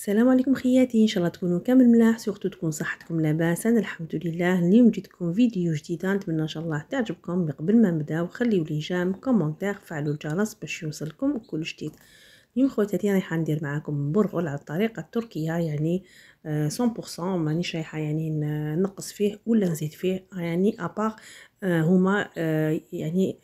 السلام عليكم خياتي ان شاء الله تكونوا كامل ملاح سورتو تكون صحتكم لاباس انا الحمد لله اليوم جيتكم فيديو جديد نتمنى ان شاء الله تعجبكم قبل ما نبداو خليو لي جام كومونتير فعلوا الجرس باش يوصلكم كل جديد يوم خواتاتي رايحه ندير معاكم برغل على الطريقه التركيه يعني 100% آه، مانيش رايحه يعني نقص فيه ولا نزيد فيه يعني ابار آه، هما آه، يعني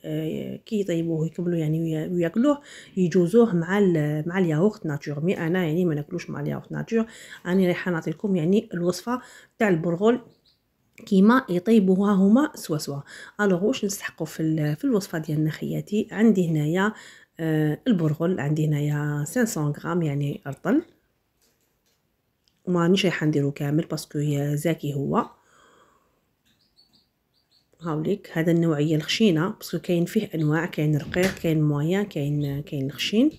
كي يطيبوه يكملوا يعني وياكلوه يجوزوه مع مع الياغورت ناتور مي انا يعني ما ناكلوش مع الياغورت ناتور راني رايحه نعطيكم يعني الوصفه تاع البرغل كيما يطيبوها هما سوا سوا الوغ واش نستحقوا في, في الوصفه ديالنا خياتي عندي هنايا آه، البرغل عندي هنايا 500 غرام يعني رطل مانيش رايحه نديرو كامل باسكو زاكي هو هاوليك هذا النوعيه الخشينه باسكو كاين فيه انواع كاين رقيق كاين مويان كاين كاين خشين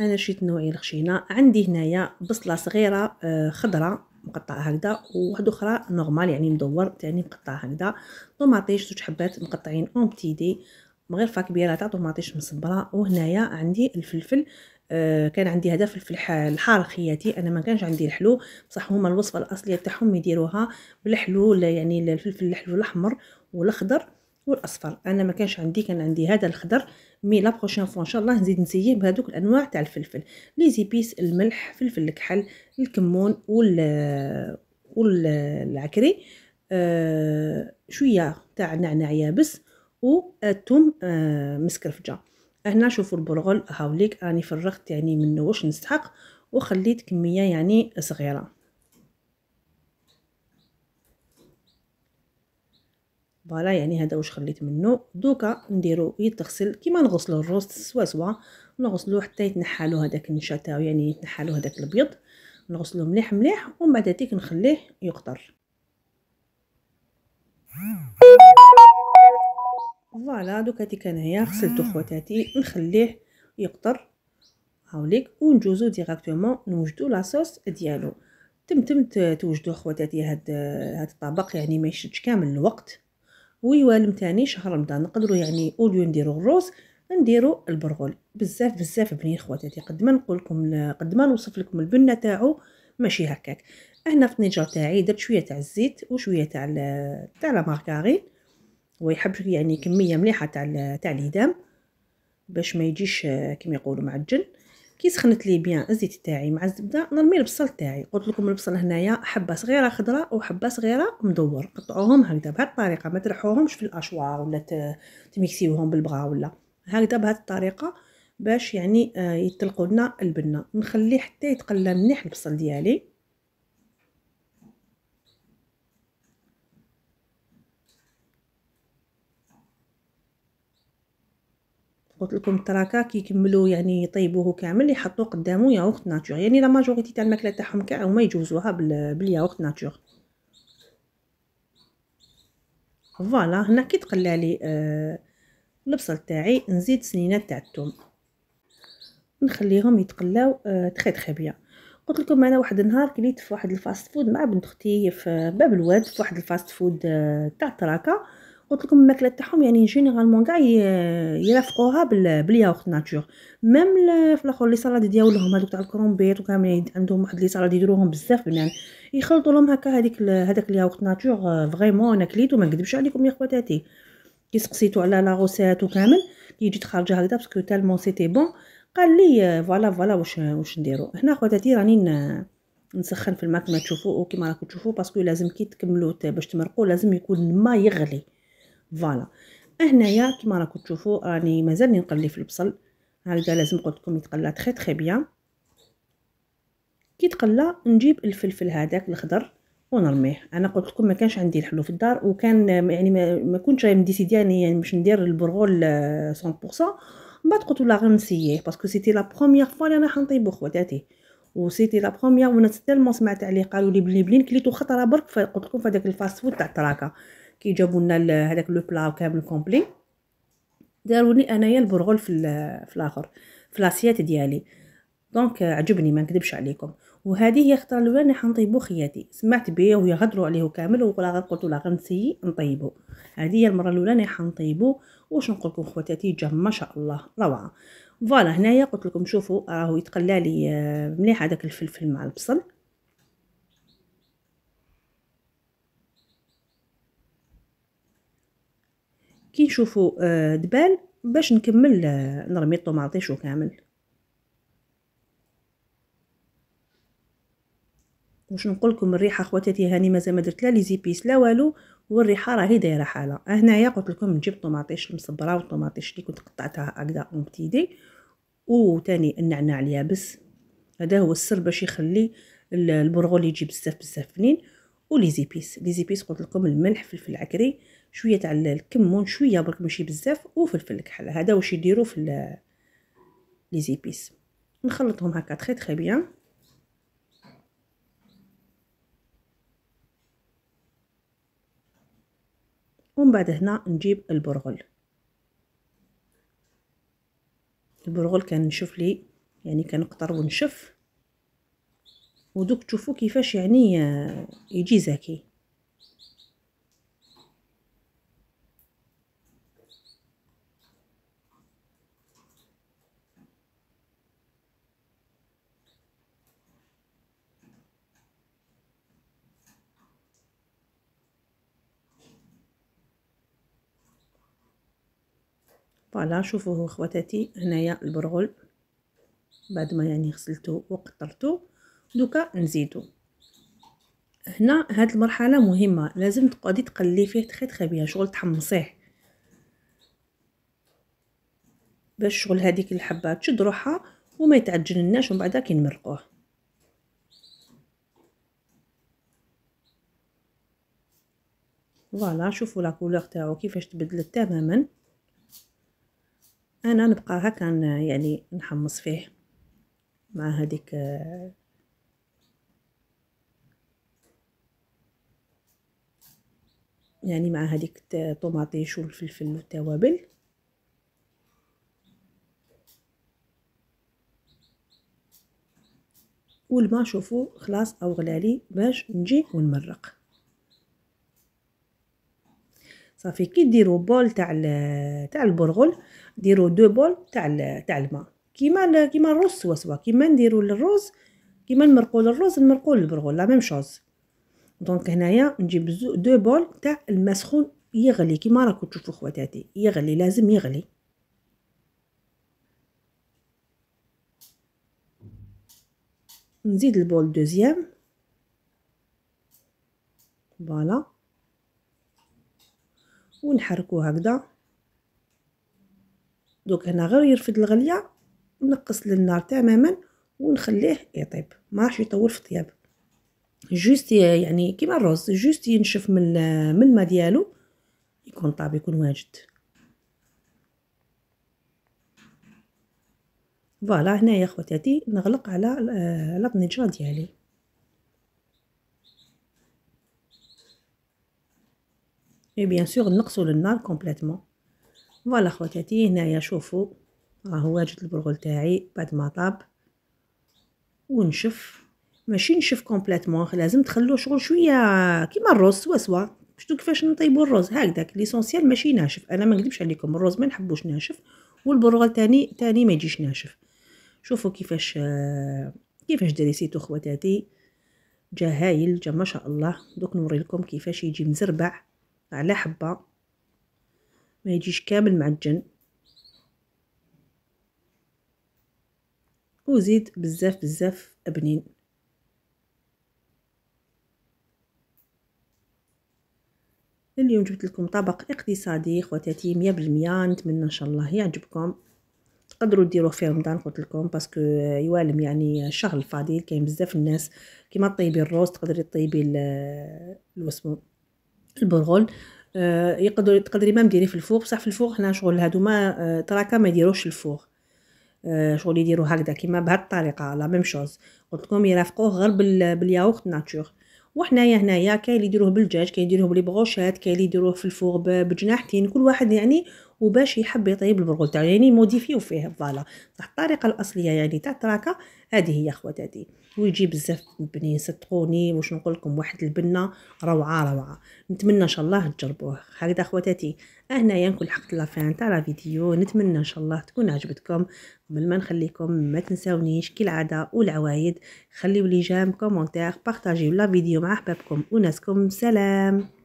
انا شريت النوعيه الخشينه عندي هنايا بصله صغيره آه، خضراء مقطعه هكذا وواحد اخرى نورمال يعني مدور تاني مقطعه هكذا طوماطيش زوج حبات مقطعين اون دي غير فاك كبيره تاع تعطو مصبره وهنايا عندي الفلفل آه كان عندي هذا فلفل الحار خياتي انا ما كانش عندي الحلو بصح هما الوصفه الاصليه تاعهم يديروها بالحلو يعني الفلفل الحلو الاحمر والاخضر والاصفر انا ما كانش عندي كان عندي هذا الخضر مي لا بروشين فوا ان شاء الله نزيد نسيه بهذوك الانواع تاع الفلفل لي زيبيس الملح فلفل الكحل الكمون وال والعكري آه شويه تاع نعناع يابس والثوم آه, آه، مسكرفجه هنا شوفوا البرغل هاوليك راني فرغت يعني منه واش نستحق وخليت كميه يعني صغيره فوالا يعني هذا واش خليت منه دوكا نديرو يتغسل كيما نغسلو الروست سوا سوا نغسلو حتى يتنحالو هذاك النشا تاعو يعني يتنحالو هذاك الابيض نغسلو مليح مليح ومن بعد هاديك نخليه يقطر فوالا دوكا تيك انايا غسلت خواتاتي آه. نخليه يقطر هاوليك ونجوزو ديراكتومون نوجدو لاصوص ديالو تمتم توجدو خواتاتي هاد هاد الطبق يعني ما يشدش كامل الوقت ويوالم تاني شهر رمضان نقدرو يعني اوليو نديرو الروز نديرو البرغل بزاف بزاف بنين خواتاتي قد ما نقول لكم قد ما نوصف لكم البنه تاعو ماشي هكاك هنا في النيجر تاعي درت شويه تاع الزيت وشويه تاع تاع لا مارغارين ويحب يعني كميه مليحه تاع تاع الهدام باش ما يجيش آه، كيما يقولوا معجن كي سخنت لي بيان الزيت تاعي مع الزبده نرمي البصل تاعي قلت لكم البصل هنايا حبه صغيره خضراء وحبه صغيره مدور قطعوهم هكذا بهذه الطريقه ما ترحوهمش في الاشوار ولا تميكسيوهم بالبغا ولا هكذا بهذه الطريقه باش يعني آه، يتلقوا لنا البنه نخليه حتى يتقلى مليح البصل ديالي قلت لكم الطراكه كيكملوا يعني يطيبوه كامل يحطوه قدامو ياغورت ناتور يعني لا ماجوريتي تاع الماكله تاعهم كاع هما يجوزوها بالياغورت ناتور فوالا هنا كي تقلى لي آه البصل تاعي نزيد سنينات تاع الثوم نخليهم يتقلاو آه تخي تخي بيان قلت لكم انا واحد النهار كليت في واحد الفاست فود مع بنت اختي في باب الواد في واحد الفاست فود آه تاع تراكا قلت لكم الماكله تاعهم يعني جينيرالمون كاع يرافقوها بالياغورت ناتور ميم في الاخر لي سالاد ديالهم هذوك تاع الكرومبيت وكامل يعني عندهم واحد لي سالاد يديروهم بزاف بنان يخلطوا لهم هكا هذيك هذاك الياغورت ناتور آه، فريمون انا كليت وما نكذبش عليكم يا خواتاتي كي سقسيتو على لا روسيت وكامل كي جيت خارجه هكذا باسكو تالمون سيتي بون قال لي آه، فوالا فوالا واش واش نديرو هنا خواتاتي راني نسخن في الماكله تشوفوا وكما راكم تشوفوا باسكو لازم كي تكملوا باش تمرقوا لازم يكون الماء يغلي فوالا هنايا كيما راكم تشوفوا راني مازالني نقلي في البصل هكذا لازم قلت لكم يتقلى تخي تخي بيان كي تقلى نجيب الفلفل هذاك الخضر ونرميه انا قلت لكم ما كانش عندي الحلو في الدار وكان يعني ما, ما كنتش مديسيدي يعني, يعني باش ندير البرغول 100% من بعد قلت لا غنسييه باسكو سيتي لا بروميير فوا اللي انا حنطيبو خواتاتي وسيتي لا بروميير وانا تالمون سمعت عليه قالوا لي بلي بلين كليتو خطره برك فقلت لكم في هذاك الفاست فود تاع التراكه كي جابوا لنا هذاك لو بلا كامل كومبلي داروا لي انايا البرغل في في الاخر في لاسيات ديالي دونك عجبني ما نكذبش عليكم وهذه هي الخطره الاولى اللي حنطيبو خياتي سمعت بيه وهي غدروا عليه كامل ولا غير قلت لا غنسيي نطيبو هذه هي المره الاولى اللي حنطيبو واش نقول لكم خواتاتي جا ما شاء الله روعه فوالا هنايا قلت لكم شوفوا راهو يتقلى لي آه، مليح هذاك الفلفل مع البصل كي نشوفوا آه، دبال باش نكمل آه، نرمي الطوماطيشو كامل واش نقول لكم الريحه خواتاتي هاني مازال ما درت لا لي زيبيس لا والو والريحه راهي دايره حاله هنايا قلت لكم نجيب طوماطيش المصبره والطوماطيش اللي كنت قطعتها هكذا اون بتيدي وثاني النعناع اليابس هذا هو السر باش يخلي البرغول يجي بزاف بزاف بنين ولي زيبيس لي زيبيس قلت لكم الملح فلفل عكري شويه تاع الكمون شويه برك ماشي بزاف وفلفل كحل هذا واش يديروا في لي زيبيس نخلطهم هكا تري تري بيان ومن بعد هنا نجيب البرغل البرغل نشوف لي يعني كنقطر ونشف ودوك تشوفوا كيفاش يعني آه، يجي زكي فوالا شوفوه اخواتاتي هنايا البرغل بعد ما يعني غسلته وقطرته دوكا نزيدو هنا هاد المرحله مهمه لازم تقعدي تقلي فيه تخي بيان شغل تحمصيه باش شغل هذيك الحبه تشد روحها وما يتعجنناش ومن بعدا كنمرقوه فوالا شوفوا لا كولور تاعو كيفاش تبدلت تماما انا نبقى هكا يعني نحمص فيه مع هذيك يعني مع هذيك الطوماطيش والفلفل والتوابل والما شوفوا خلاص او غلالي باش نجي ونمرق صافي كي ديروا بول تاع تاع البرغل ديروا دو بول تاع تاع الماء كيما كيما الرز سوا سوا كيما نديروا للرز كيما المرقول للرز المرقول البرغل لا ميم شوز دونك هنايا نجيب دو بول تاع الماء سخون يغلي كيما راكم تشوفوا خواتاتي يغلي لازم يغلي نزيد البول دوزيام فوالا ونحركو هكذا دوك هنا غير يرفد الغليه نقص للنار تماما ونخليه يطيب ما راح يطول في الطياب جوست يعني كيما الرز جوست ينشف من من الماء ديالو يكون طاب يكون واجد فوالا هنايا خواتاتي نغلق على الطنجره ديالي اي بيان سور نقصوا للنار كومبليتوم فوالا خواتاتي هنايا شوفوا راهو واجد البرغل تاعي بعد ما طاب ونشف ماشي نشف كومبليتوم لازم تخلو شغل شويه كيما الرز سوا سوا شفتوا كيفاش نطيبوا الرز هكذاك ليسونسيال ماشي ناشف انا ما نكذبش عليكم الرز ما نحبوش ناشف والبرغل تاني تاني ما يجيش ناشف شوفوا كيفاش كيفاش دريسيتو خواتاتي جا هايل جا ما شاء الله دوك نوري لكم كيفاش يجي مزربع على حبة ما يجيش كامل معجن وزيد بزاف بزاف ابنين اليوم جبت لكم طبق اقتصادي خواتاتي 100% نتمنى ان شاء الله يعجبكم تقدروا ديروه في رمضان قلت لكم باسكو يوالم يعني الشهر الفاضل كاين بزاف الناس كيما طيبي الروز تقدري طيبي الوسمو البرغل آه، يقدر تقدري ما مديري في الفوق بصح في الفوق حنا شغل هادو ما آه، تراكا ما يديروش الفوق آه، شغل يديروا هكذا كيما بهاد الطريقه لا ميم شوز قلت لكم يرافقوه غير بال... بالياغورت ناتور وحنايا هنايا كاين اللي يديروه بالدجاج كاين يديروه بالبغوشات كاين اللي يديروه في الفوق بجناحتين كل واحد يعني وباش يحب يطيب البرغل تاعو يعني, يعني موديفيو فيه فوالا صح الطريقه الاصليه يعني تاع التراكه هذه هي خواتاتي ويجي بزاف بنين صدقوني واش نقول لكم واحد البنه روعه روعه نتمنى ان شاء الله تجربوه هكذا خواتاتي هنايا نكون حقت لافان تاع لا فيديو نتمنى ان شاء الله تكون عجبتكم قبل ما نخليكم ما تنساونيش العاده والعوايد خليو لي جام كومونتير بارطاجيو لا فيديو مع احبابكم وناسكم سلام